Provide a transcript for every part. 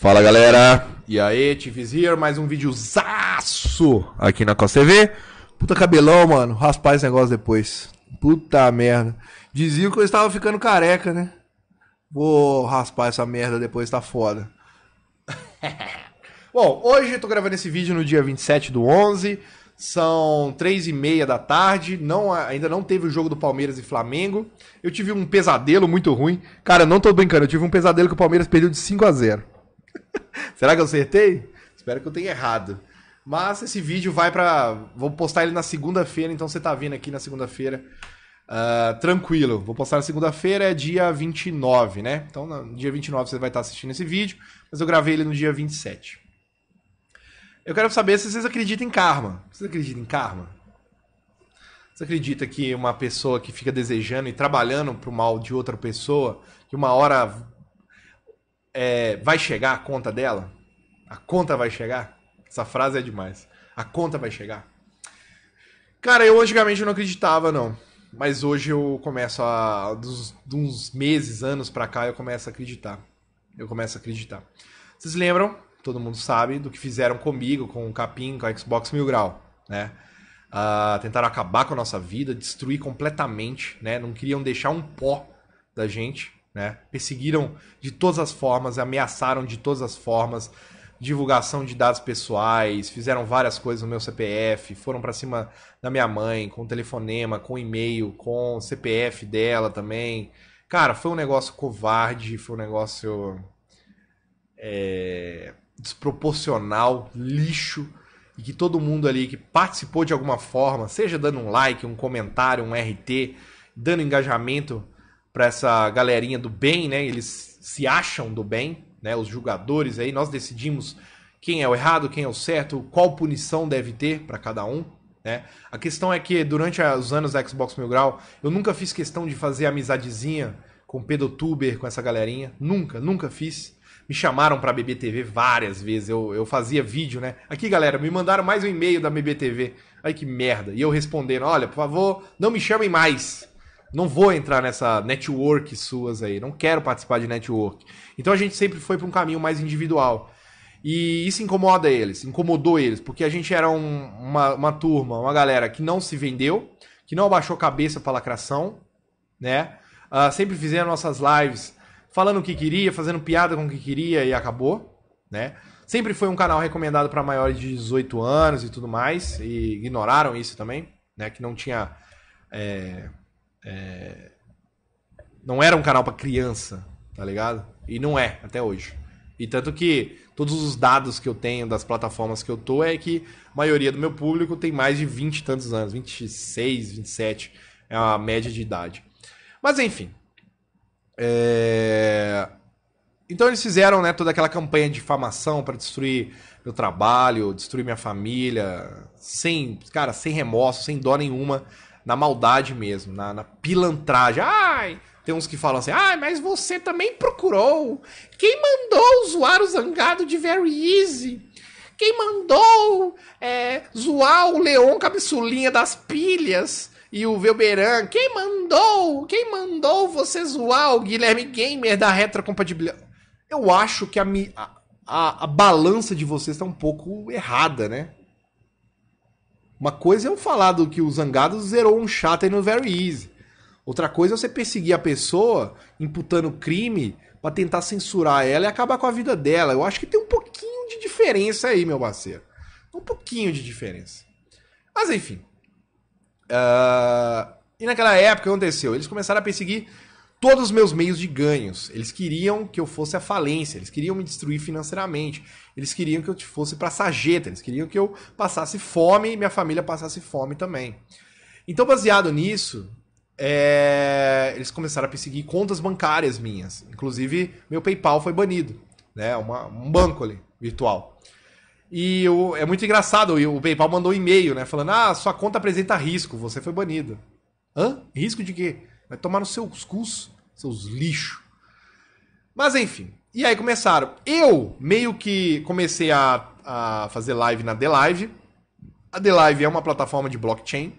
Fala galera, e aí, TV's here, mais um vídeo zaço aqui na Costa TV. Puta cabelão, mano, raspar esse negócio depois. Puta merda. Diziam que eu estava ficando careca, né? Vou raspar essa merda depois, tá foda. Bom, hoje eu tô gravando esse vídeo no dia 27 do 11, são três e meia da tarde, não, ainda não teve o jogo do Palmeiras e Flamengo. Eu tive um pesadelo muito ruim. Cara, não tô brincando, eu tive um pesadelo que o Palmeiras perdeu de 5 a 0 Será que eu acertei? Espero que eu tenha errado. Mas esse vídeo vai para. Vou postar ele na segunda-feira, então você tá vindo aqui na segunda-feira. Uh, tranquilo, vou postar na segunda-feira, é dia 29, né? Então, no dia 29 você vai estar tá assistindo esse vídeo, mas eu gravei ele no dia 27. Eu quero saber se vocês acreditam em karma. Vocês acreditam em karma? Você acredita que uma pessoa que fica desejando e trabalhando pro mal de outra pessoa, que uma hora é, vai chegar a conta dela? A conta vai chegar? Essa frase é demais. A conta vai chegar? Cara, eu antigamente não acreditava, não. Mas hoje eu começo a. Dos, de uns meses, anos pra cá, eu começo a acreditar. Eu começo a acreditar. Vocês lembram? Todo mundo sabe do que fizeram comigo, com o Capim, com a Xbox Mil Grau, né? Uh, tentaram acabar com a nossa vida, destruir completamente, né? Não queriam deixar um pó da gente. Né? Perseguiram de todas as formas, ameaçaram de todas as formas, divulgação de dados pessoais, fizeram várias coisas no meu CPF, foram para cima da minha mãe com telefonema, com e-mail, com CPF dela também. Cara, foi um negócio covarde, foi um negócio é, desproporcional, lixo, e que todo mundo ali que participou de alguma forma, seja dando um like, um comentário, um RT, dando engajamento, para essa galerinha do bem, né? Eles se acham do bem, né? Os julgadores aí, nós decidimos quem é o errado, quem é o certo, qual punição deve ter para cada um. Né? A questão é que durante os anos da Xbox Mil Grau, eu nunca fiz questão de fazer amizadezinha com tuber com essa galerinha. Nunca, nunca fiz. Me chamaram pra BBTV várias vezes. Eu, eu fazia vídeo, né? Aqui, galera, me mandaram mais um e-mail da BBTV. Ai, que merda. E eu respondendo: olha, por favor, não me chamem mais não vou entrar nessa network suas aí, não quero participar de network. Então a gente sempre foi para um caminho mais individual. E isso incomoda eles, incomodou eles, porque a gente era um, uma, uma turma, uma galera que não se vendeu, que não abaixou cabeça para lacração, né? Uh, sempre fizeram nossas lives falando o que queria, fazendo piada com o que queria e acabou, né? Sempre foi um canal recomendado para maiores de 18 anos e tudo mais, e ignoraram isso também, né? Que não tinha é, é... Não era um canal para criança, tá ligado? E não é, até hoje. E tanto que todos os dados que eu tenho das plataformas que eu tô é que a maioria do meu público tem mais de 20 e tantos anos, 26, 27 é a média de idade. Mas enfim. É... Então eles fizeram né, toda aquela campanha de difamação para destruir meu trabalho, destruir minha família, sem, cara, sem remorso, sem dó nenhuma na maldade mesmo, na, na pilantragem. Ai, tem uns que falam assim, ai, ah, mas você também procurou. Quem mandou zoar o zangado de Very Easy? Quem mandou é, zoar o Leon Cabeçulinha das pilhas? e o Velberan. Quem mandou? Quem mandou você zoar o Guilherme Gamer da retrocompatibilidade? Eu acho que a, a, a balança de vocês está um pouco errada, né? Uma coisa é eu falar do que o Zangado zerou um chato no Very Easy. Outra coisa é você perseguir a pessoa imputando crime para tentar censurar ela e acabar com a vida dela. Eu acho que tem um pouquinho de diferença aí, meu parceiro. Um pouquinho de diferença. Mas enfim. Uh... E naquela época aconteceu? Eles começaram a perseguir todos os meus meios de ganhos. Eles queriam que eu fosse à falência, eles queriam me destruir financeiramente, eles queriam que eu fosse para sarjeta, eles queriam que eu passasse fome e minha família passasse fome também. Então, baseado nisso, é... eles começaram a perseguir contas bancárias minhas. Inclusive, meu PayPal foi banido, né? Uma, um banco ali, virtual. E é muito engraçado, o PayPal mandou um e-mail, né? Falando, ah, sua conta apresenta risco, você foi banido. Hã? Risco de quê? Vai tomar nos seus cus, seus lixos. Mas enfim. E aí começaram. Eu meio que comecei a, a fazer live na The Live. A The Live é uma plataforma de blockchain.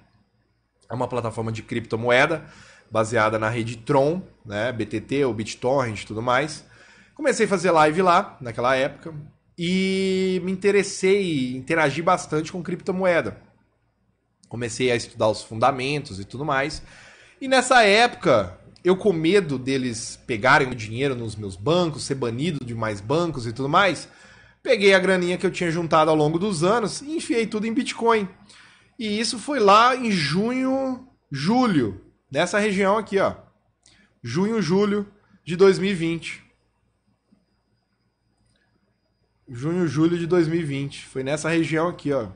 É uma plataforma de criptomoeda baseada na rede Tron, né? BTT ou BitTorrent e tudo mais. Comecei a fazer live lá, naquela época, e me interessei, interagi bastante com criptomoeda. Comecei a estudar os fundamentos e tudo mais. E nessa época, eu com medo deles pegarem o dinheiro nos meus bancos, ser banido de mais bancos e tudo mais, peguei a graninha que eu tinha juntado ao longo dos anos e enfiei tudo em Bitcoin. E isso foi lá em junho, julho, nessa região aqui, ó. Junho, julho de 2020. Junho, julho de 2020. Foi nessa região aqui, ó.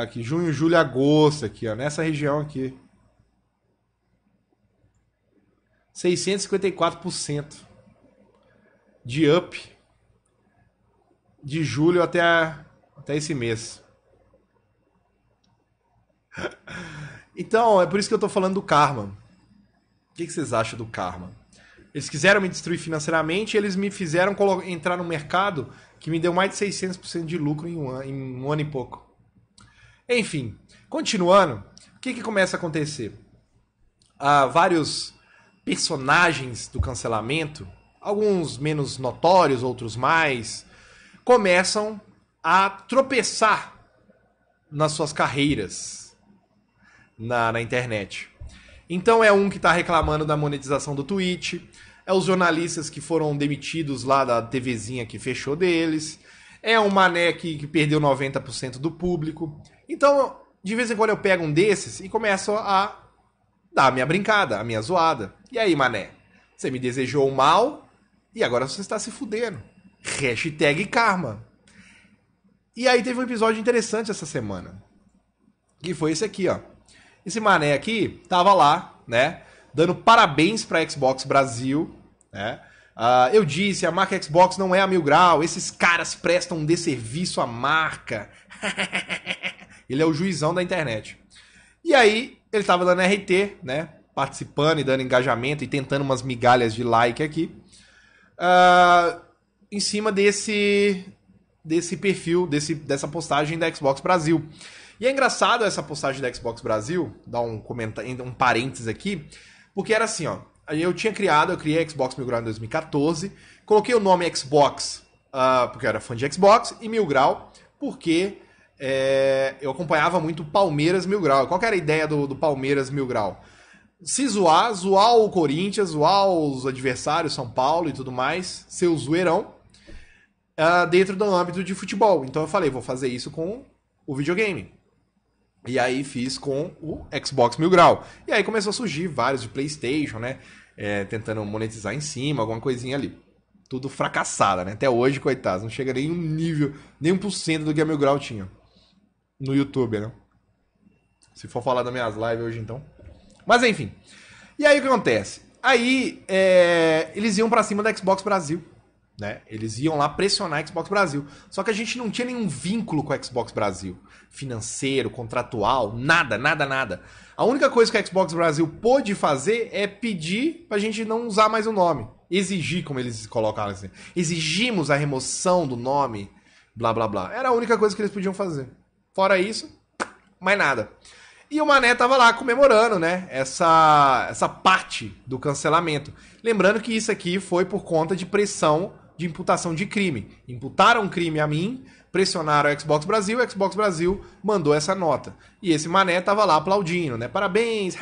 Aqui, junho, julho, agosto aqui, ó, nessa região aqui. 654% de up de julho até, a, até esse mês. Então, é por isso que eu estou falando do karma. O que, que vocês acham do karma? Eles quiseram me destruir financeiramente, eles me fizeram entrar no mercado que me deu mais de 600% de lucro em um, ano, em um, ano, e pouco. Enfim, continuando, o que, que começa a acontecer? Ah, vários personagens do cancelamento, alguns menos notórios, outros mais, começam a tropeçar nas suas carreiras na, na internet. Então é um que está reclamando da monetização do Twitch, é os jornalistas que foram demitidos lá da TVzinha que fechou deles, é um mané que, que perdeu 90% do público. Então, de vez em quando eu pego um desses e começo a da a minha brincada, a minha zoada. E aí, mané? Você me desejou mal e agora você está se fudendo. Hashtag karma. E aí teve um episódio interessante essa semana. Que foi esse aqui, ó. Esse mané aqui tava lá, né? Dando parabéns pra Xbox Brasil, né? Uh, eu disse, a marca Xbox não é a mil grau, esses caras prestam um desserviço à marca. Ele é o juizão da internet. E aí ele estava dando RT, né? Participando e dando engajamento e tentando umas migalhas de like aqui. Uh, em cima desse desse perfil, desse, dessa postagem da Xbox Brasil. E é engraçado essa postagem da Xbox Brasil, dar um comentário, um parênteses aqui, porque era assim, ó. Eu tinha criado, eu criei a Xbox Mil Grau em 2014, coloquei o nome Xbox uh, porque eu era fã de Xbox e Mil Grau porque é, eu acompanhava muito Palmeiras Mil Grau. Qual era a ideia do, do Palmeiras Mil Grau? Se zoar, zoar o Corinthians, zoar os adversários, São Paulo e tudo mais, ser o zoeirão uh, dentro do âmbito de futebol. Então eu falei, vou fazer isso com o videogame. E aí fiz com o Xbox Mil Grau. E aí começou a surgir vários de PlayStation, né? É, tentando monetizar em cima, alguma coisinha ali. Tudo fracassada, né? Até hoje, coitados, não chega nem um nível, nem um por cento do que a Mil Grau tinha no YouTube, né? Se for falar das minhas lives hoje, então. Mas enfim. E aí o que acontece? Aí é... eles iam para cima da Xbox Brasil. Né? Eles iam lá pressionar a Xbox Brasil. Só que a gente não tinha nenhum vínculo com a Xbox Brasil. Financeiro, contratual, nada, nada, nada. A única coisa que a Xbox Brasil pôde fazer é pedir pra gente não usar mais o nome. Exigir, como eles colocaram assim. Exigimos a remoção do nome, blá blá blá. Era a única coisa que eles podiam fazer. Fora isso, mais nada. E o Mané tava lá comemorando, né? Essa, essa parte do cancelamento. Lembrando que isso aqui foi por conta de pressão de imputação de crime. Imputaram um crime a mim, pressionaram o Xbox Brasil, o Xbox Brasil mandou essa nota. E esse mané tava lá aplaudindo, né? Parabéns!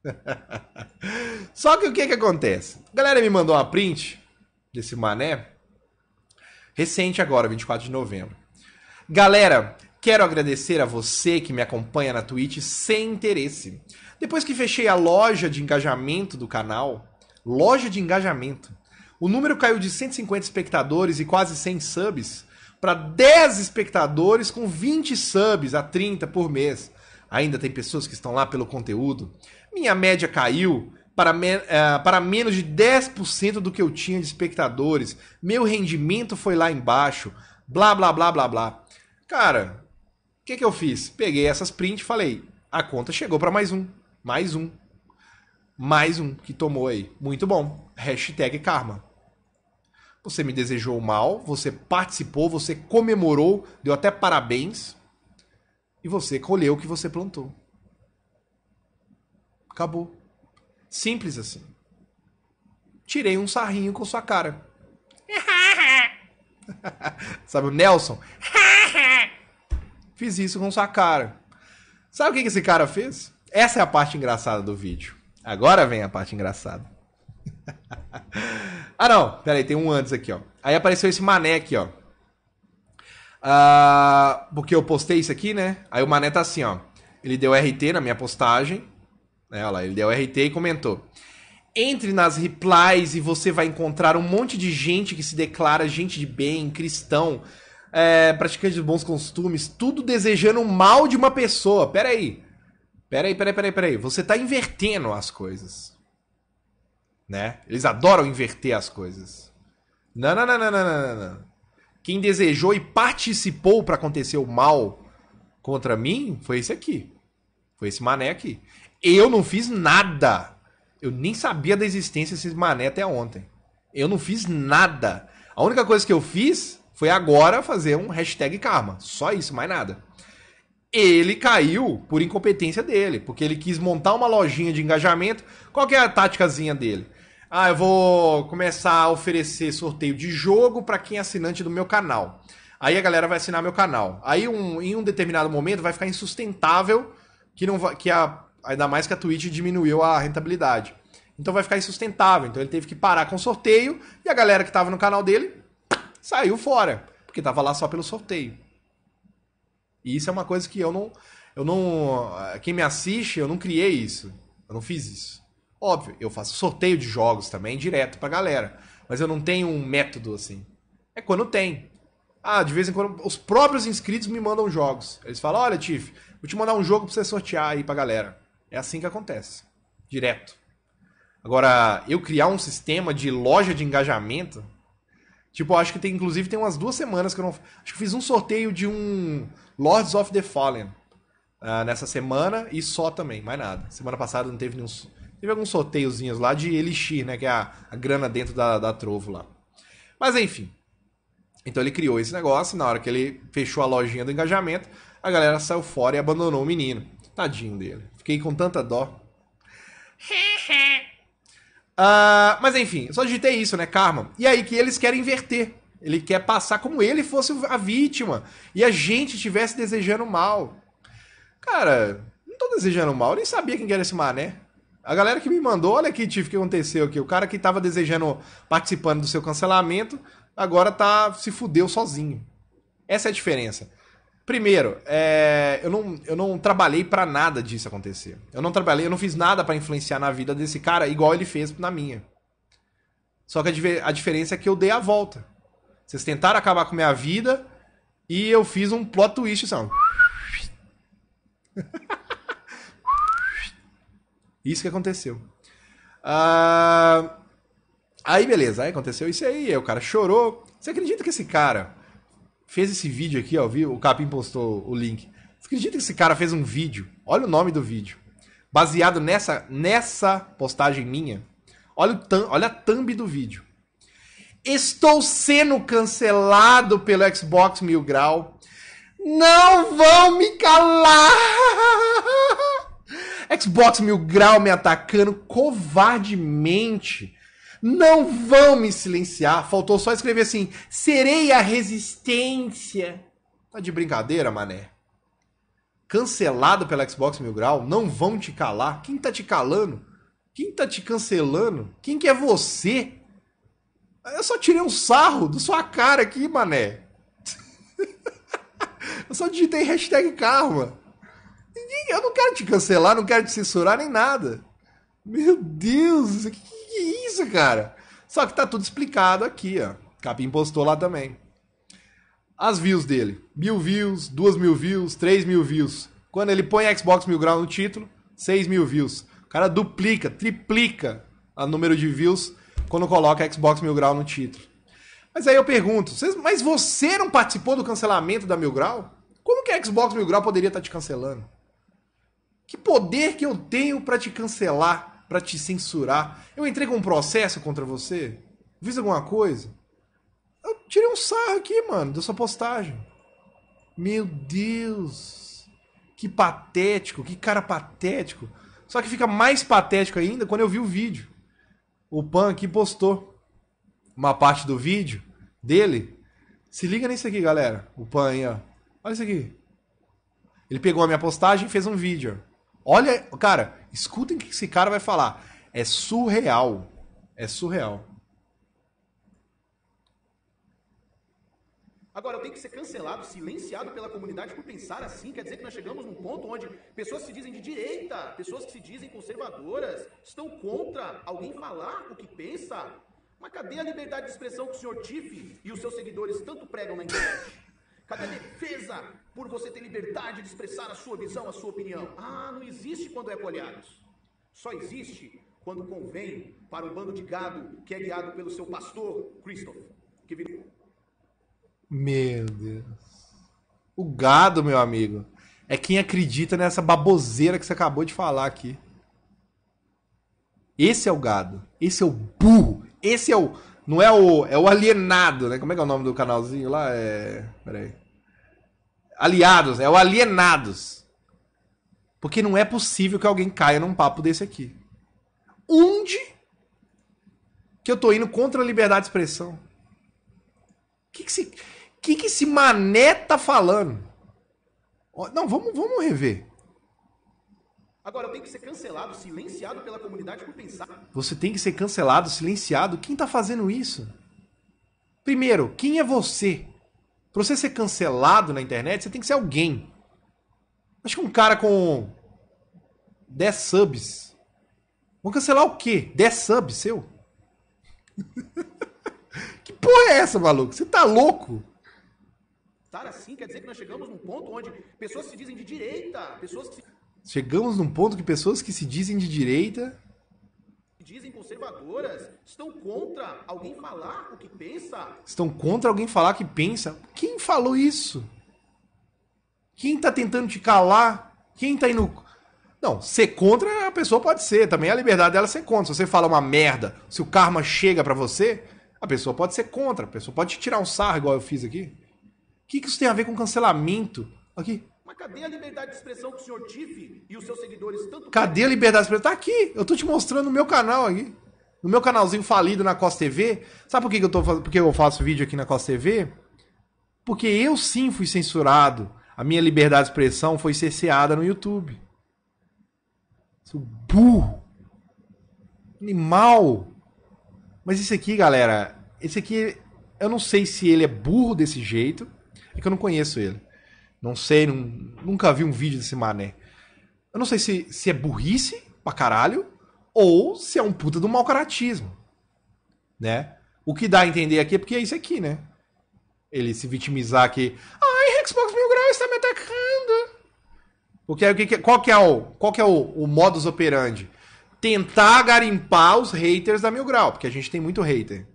Só que o que que acontece? A galera me mandou a print desse mané recente agora, 24 de novembro. Galera, quero agradecer a você que me acompanha na Twitch sem interesse. Depois que fechei a loja de engajamento do canal, loja de engajamento, o número caiu de 150 espectadores e quase 100 subs para 10 espectadores com 20 subs a 30 por mês. Ainda tem pessoas que estão lá pelo conteúdo. Minha média caiu para, uh, para menos de 10% do que eu tinha de espectadores. Meu rendimento foi lá embaixo. Blá, blá, blá, blá, blá. Cara, o que, que eu fiz? Peguei essas prints e falei: a conta chegou para mais um. Mais um. Mais um que tomou aí. Muito bom. Hashtag karma. Você me desejou mal, você participou, você comemorou, deu até parabéns. E você colheu o que você plantou. Acabou. Simples assim. Tirei um sarrinho com sua cara. Sabe o Nelson? Fiz isso com sua cara. Sabe o que esse cara fez? Essa é a parte engraçada do vídeo. Agora vem a parte engraçada. ah, não. Peraí, tem um antes aqui, ó. Aí apareceu esse mané aqui, ó. Ah, porque eu postei isso aqui, né? Aí o mané tá assim, ó. Ele deu RT na minha postagem. É, olha lá, ele deu RT e comentou. Entre nas replies e você vai encontrar um monte de gente que se declara gente de bem, cristão, é, praticante de bons costumes, tudo desejando o mal de uma pessoa. Pera aí. Pera aí, pera aí, pera aí, pera aí. Você tá invertendo as coisas. Né? Eles adoram inverter as coisas. Não, não, não, não, não, não, não. Quem desejou e participou para acontecer o mal contra mim foi esse aqui. Foi esse mané aqui. Eu não fiz nada. Eu nem sabia da existência desses mané até ontem. Eu não fiz nada. A única coisa que eu fiz foi agora fazer um hashtag karma. Só isso, mais nada. Ele caiu por incompetência dele, porque ele quis montar uma lojinha de engajamento. Qual que é a táticazinha dele? Ah, eu vou começar a oferecer sorteio de jogo para quem é assinante do meu canal. Aí a galera vai assinar meu canal. Aí um, em um determinado momento vai ficar insustentável que não que a Ainda mais que a Twitch diminuiu a rentabilidade. Então vai ficar insustentável. Então ele teve que parar com o sorteio e a galera que estava no canal dele saiu fora, porque estava lá só pelo sorteio. E isso é uma coisa que eu não eu não eh, quem me assiste, eu não criei isso. Eu não fiz isso. Óbvio, eu faço sorteio de jogos também direto pra galera, mas eu não tenho um método assim. É quando tem. Ah, de vez em quando os próprios inscritos me mandam jogos. Eles falam: "Olha, Tiff, vou te mandar um jogo pra você sortear aí pra galera". É assim que acontece. Direto. Agora, eu criar um sistema de loja de engajamento. Tipo, acho que tem, inclusive, tem umas duas semanas que eu não. Acho que fiz um sorteio de um Lords of the Fallen uh, nessa semana e só também, mais nada. Semana passada não teve nenhum. Teve alguns sorteiozinhos lá de Elixir, né? Que é a, a grana dentro da, da Trovo lá. Mas enfim. Então ele criou esse negócio. Na hora que ele fechou a lojinha do engajamento, a galera saiu fora e abandonou o menino. Tadinho dele. Fiquei com tanta dó. uh, mas enfim, só digitei isso, né? Karma. E aí que eles querem inverter. Ele quer passar como ele fosse a vítima e a gente estivesse desejando mal. Cara, não tô desejando mal, eu nem sabia quem era esse mané. A galera que me mandou, olha aqui, Tiff, o que aconteceu aqui. O cara que tava desejando, participando do seu cancelamento, agora tá se fudeu sozinho. Essa é a diferença. Primeiro, é, eu, não, eu não trabalhei para nada disso acontecer. Eu não trabalhei, eu não fiz nada para influenciar na vida desse cara igual ele fez na minha. Só que a, a diferença é que eu dei a volta. Vocês tentaram acabar com minha vida e eu fiz um plot twist assim. isso que aconteceu. Ah, aí beleza, aí aconteceu isso aí, aí o cara chorou. Você acredita que esse cara fez esse vídeo aqui, ó, viu? O Capim postou o link. Você acredita que esse cara fez um vídeo? Olha o nome do vídeo. Baseado nessa, nessa postagem minha. Olha, o tam, olha a thumb do vídeo. Estou sendo cancelado pelo Xbox Mil Grau. Não vão me calar! Xbox Mil Grau me atacando covardemente não vão me silenciar. Faltou só escrever assim: serei a resistência. Tá de brincadeira, mané? Cancelado pela Xbox Mil Grau? Não vão te calar? Quem tá te calando? Quem tá te cancelando? Quem que é você? Eu só tirei um sarro da sua cara aqui, mané. Eu só digitei hashtag karma. Eu não quero te cancelar, não quero te censurar nem nada. Meu Deus, o que que é isso, cara? Só que tá tudo explicado aqui, ó. Capim postou lá também. As views dele. Mil views, duas mil views, três mil views. Quando ele põe Xbox Mil Grau no título, seis mil views. O cara duplica, triplica o número de views quando coloca Xbox Mil Grau no título. Mas aí eu pergunto, mas você não participou do cancelamento da Mil Grau? Como que a Xbox Mil Grau poderia estar tá te cancelando? Que poder que eu tenho para te cancelar? para te censurar. Eu entrei com um processo contra você? Fiz alguma coisa? Eu tirei um sarro aqui, mano, da sua postagem. Meu Deus! Que patético, que cara patético. Só que fica mais patético ainda quando eu vi o vídeo. O Pan aqui postou uma parte do vídeo dele. Se liga nisso aqui, galera. O Pan aí, ó. Olha isso aqui. Ele pegou a minha postagem e fez um vídeo. Olha, cara, Escutem o que esse cara vai falar. É surreal. É surreal. Agora, eu tenho que ser cancelado, silenciado pela comunidade por pensar assim. Quer dizer que nós chegamos num ponto onde pessoas que se dizem de direita, pessoas que se dizem conservadoras, estão contra alguém falar o que pensa? Mas cadê a liberdade de expressão que o senhor Tiff e os seus seguidores tanto pregam na internet? Cadê a defesa por você ter liberdade de expressar a sua visão, a sua opinião? Ah, não existe quando é colhados. Só existe quando convém para um bando de gado que é guiado pelo seu pastor, Christoph. Que Meu Deus. O gado, meu amigo, é quem acredita nessa baboseira que você acabou de falar aqui. Esse é o gado. Esse é o burro. Esse é o não é o. É o alienado, né? Como é que é o nome do canalzinho lá? É. Peraí. Aliados, é o alienados. Porque não é possível que alguém caia num papo desse aqui. Onde que eu tô indo contra a liberdade de expressão? O que, que, se, que, que esse mané tá falando? Não, vamos, vamos rever. Agora, eu tenho que ser cancelado, silenciado pela comunidade por pensar. Você tem que ser cancelado, silenciado? Quem tá fazendo isso? Primeiro, quem é você? Pra você ser cancelado na internet, você tem que ser alguém. Acho que um cara com 10 subs. Vão cancelar o quê? 10 subs seu? que porra é essa, maluco? Você tá louco? Estar assim quer dizer que nós chegamos num ponto onde pessoas que se dizem de direita, pessoas que se Chegamos num ponto que pessoas que se dizem de direita. Dizem conservadoras, estão contra alguém falar o que pensa. Estão contra alguém falar o que pensa? Quem falou isso? Quem tá tentando te calar? Quem tá indo. Não, ser contra a pessoa pode ser, também é a liberdade dela é ser contra. Se você fala uma merda, se o karma chega para você, a pessoa pode ser contra, a pessoa pode te tirar um sarro, igual eu fiz aqui. O que, que isso tem a ver com cancelamento? Aqui, mas cadê a liberdade de expressão que o senhor tive e os seus seguidores tanto. Cadê a liberdade de expressão? Tá aqui. Eu tô te mostrando no meu canal aí, No meu canalzinho falido na Costa TV. Sabe por que, eu tô Por que eu faço vídeo aqui na Costa TV? Porque eu sim fui censurado. A minha liberdade de expressão foi cerceada no YouTube. burro. Animal. Mas esse aqui, galera. Esse aqui. Eu não sei se ele é burro desse jeito. É que eu não conheço ele. Não sei, não, nunca vi um vídeo desse mané. Eu não sei se, se é burrice pra caralho ou se é um puta do mau caratismo. Né? O que dá a entender aqui é porque é isso aqui, né? Ele se vitimizar aqui. Ai, Xbox Mil Grau está me atacando. Porque aí, o que, qual que é, o, qual que é o, o modus operandi? Tentar garimpar os haters da Mil Grau, porque a gente tem muito hater.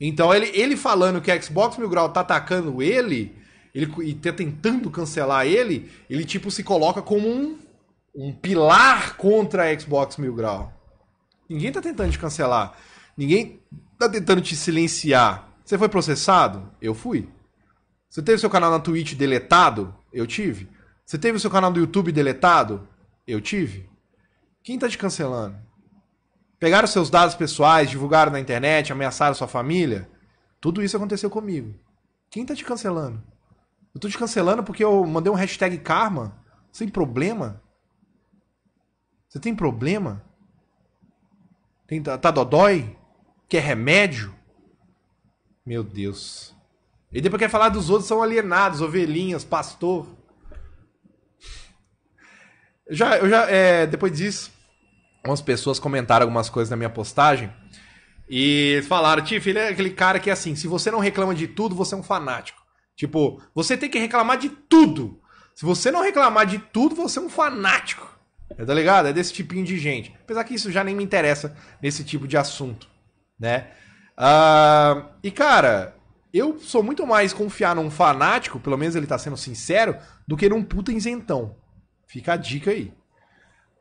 Então ele, ele falando que a Xbox Mil Grau tá atacando ele, ele e tá tentando cancelar ele, ele tipo se coloca como um, um pilar contra a Xbox Mil Grau. Ninguém tá tentando te cancelar. Ninguém tá tentando te silenciar. Você foi processado? Eu fui. Você teve seu canal na Twitch deletado? Eu tive. Você teve seu canal do YouTube deletado? Eu tive. Quem tá te cancelando? Pegaram seus dados pessoais, divulgaram na internet, ameaçaram sua família? Tudo isso aconteceu comigo. Quem tá te cancelando? Eu tô cancelando porque eu mandei um hashtag karma. Sem problema. Você tem problema? Tem, tá, tá dodói? Quer remédio? Meu Deus. E depois quer falar dos outros são alienados, ovelhinhas, pastor. já, eu já, é, depois disso, umas pessoas comentaram algumas coisas na minha postagem e falaram, Tiff, ele é aquele cara que é assim, se você não reclama de tudo, você é um fanático. Tipo, você tem que reclamar de tudo. Se você não reclamar de tudo, você é um fanático. É, tá ligado? É desse tipinho de gente. Apesar que isso já nem me interessa nesse tipo de assunto, né? Uh, e cara, eu sou muito mais confiar num fanático, pelo menos ele tá sendo sincero, do que num puta isentão. Fica a dica aí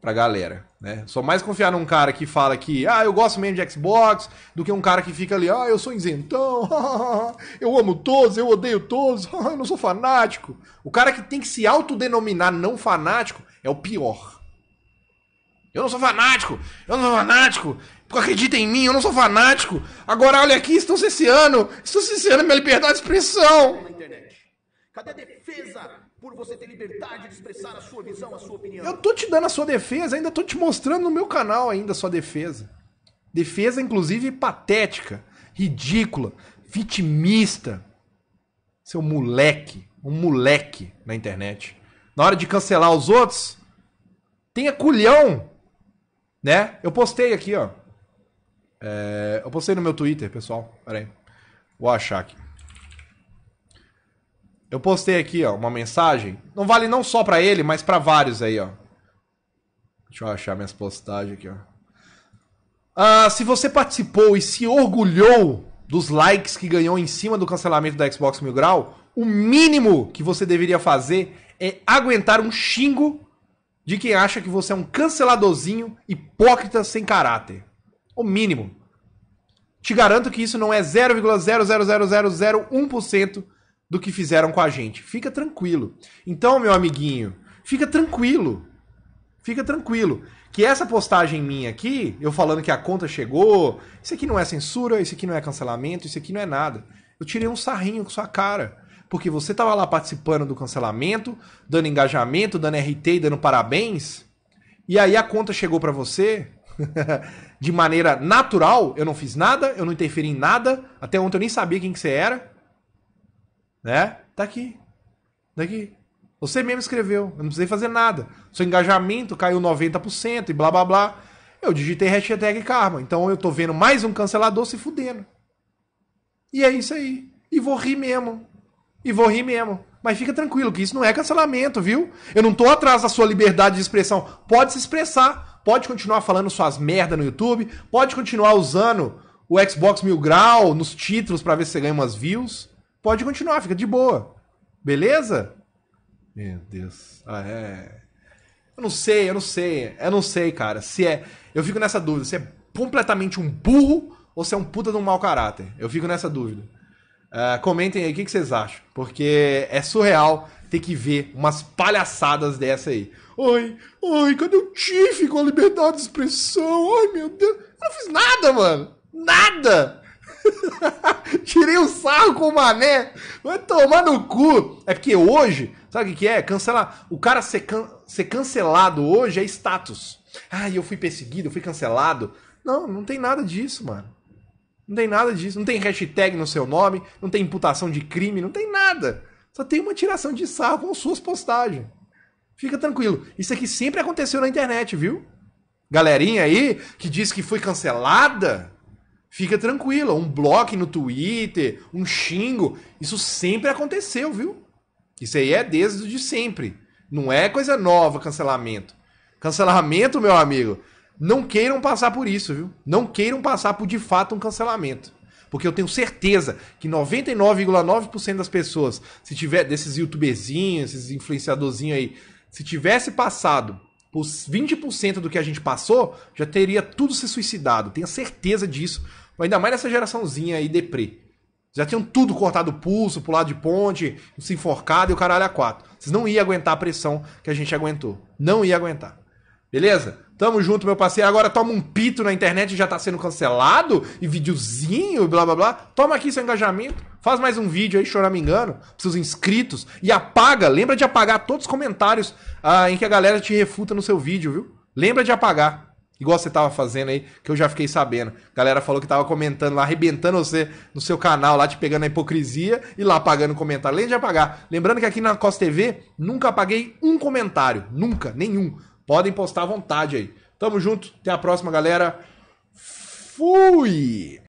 pra galera, né? Só mais confiar num cara que fala que, ah, eu gosto mesmo de Xbox, do que um cara que fica ali, ah, eu sou isentão, eu amo todos, eu odeio todos, eu não sou fanático. O cara que tem que se autodenominar não fanático é o pior. Eu não sou fanático, eu não sou fanático, acredita em mim, eu não sou fanático. Agora olha aqui, estão cesseando, estão cesseando minha liberdade de expressão. Cadê a defesa por você ter liberdade de expressar a sua visão, a sua opinião. Eu tô te dando a sua defesa, ainda tô te mostrando no meu canal ainda a sua defesa. Defesa, inclusive, patética, ridícula, vitimista. Seu moleque, um moleque na internet. Na hora de cancelar os outros, tenha culhão, né? Eu postei aqui, ó. É, eu postei no meu Twitter, pessoal. Pera aí. Vou achar aqui. Eu postei aqui, ó, uma mensagem. Não vale não só para ele, mas para vários aí, ó. Deixa eu achar minhas postagens aqui, ó. Ah, se você participou e se orgulhou dos likes que ganhou em cima do cancelamento da Xbox Mil Grau, o mínimo que você deveria fazer é aguentar um xingo de quem acha que você é um canceladorzinho hipócrita sem caráter. O mínimo. Te garanto que isso não é 0,00001% do que fizeram com a gente. Fica tranquilo. Então, meu amiguinho, fica tranquilo. Fica tranquilo. Que essa postagem minha aqui, eu falando que a conta chegou, isso aqui não é censura, isso aqui não é cancelamento, isso aqui não é nada. Eu tirei um sarrinho com sua cara. Porque você tava lá participando do cancelamento, dando engajamento, dando RT e dando parabéns. E aí a conta chegou para você de maneira natural. Eu não fiz nada, eu não interferi em nada. Até ontem eu nem sabia quem que você era. Né? Tá aqui. Tá aqui. Você mesmo escreveu. Eu não precisei fazer nada. Seu engajamento caiu 90% e blá blá blá. Eu digitei hashtag karma. Então eu tô vendo mais um cancelador se fudendo. E é isso aí. E vou rir mesmo. E vou rir mesmo. Mas fica tranquilo que isso não é cancelamento, viu? Eu não tô atrás da sua liberdade de expressão. Pode se expressar. Pode continuar falando suas merda no YouTube. Pode continuar usando o Xbox Mil Grau nos títulos para ver se você ganha umas views pode continuar, fica de boa. Beleza? Meu Deus. Ah, é. Eu não sei, eu não sei. Eu não sei, cara. Se é. Eu fico nessa dúvida. Se é completamente um burro ou se é um puta de um mau caráter. Eu fico nessa dúvida. Uh, comentem aí o que, que, vocês acham. Porque é surreal ter que ver umas palhaçadas dessa aí. Oi, oi, cadê o Tiff com a liberdade de expressão? Ai, meu Deus. Eu não fiz nada, mano. Nada! Tirei o um sarro com o mané. Vai tomar no cu. É porque hoje, sabe o que é? Cancelar. O cara ser, can... ser cancelado hoje é status. Ah, eu fui perseguido, eu fui cancelado. Não, não tem nada disso, mano. Não tem nada disso. Não tem hashtag no seu nome, não tem imputação de crime, não tem nada. Só tem uma tiração de sarro com suas postagens. Fica tranquilo. Isso aqui sempre aconteceu na internet, viu? Galerinha aí que diz que foi cancelada. Fica tranquila, um bloco no Twitter, um xingo, isso sempre aconteceu, viu? Isso aí é desde de sempre. Não é coisa nova cancelamento. Cancelamento, meu amigo, não queiram passar por isso, viu? Não queiram passar por de fato um cancelamento. Porque eu tenho certeza que 99,9% das pessoas, se tiver desses youtuberzinhos, esses influenciadorzinhos aí, se tivesse passado por 20% do que a gente passou, já teria tudo se suicidado. Tenha certeza disso. Ainda mais nessa geraçãozinha aí, deprê. Já tinham tudo cortado o pulso, pulado de ponte, se enforcado e o caralho a quatro. Vocês não iam aguentar a pressão que a gente aguentou. Não ia aguentar. Beleza? Tamo junto, meu parceiro. Agora toma um pito na internet e já tá sendo cancelado. E videozinho, blá blá blá. Toma aqui seu engajamento. Faz mais um vídeo aí, chorar me engano, pros seus inscritos. E apaga. Lembra de apagar todos os comentários ah, em que a galera te refuta no seu vídeo, viu? Lembra de apagar. Igual você tava fazendo aí, que eu já fiquei sabendo. A galera falou que tava comentando lá, arrebentando você no seu canal, lá te pegando a hipocrisia e lá apagando comentário. Além de apagar. Lembrando que aqui na Costa TV nunca apaguei um comentário. Nunca, nenhum. Podem postar à vontade aí. Tamo junto, até a próxima, galera. Fui!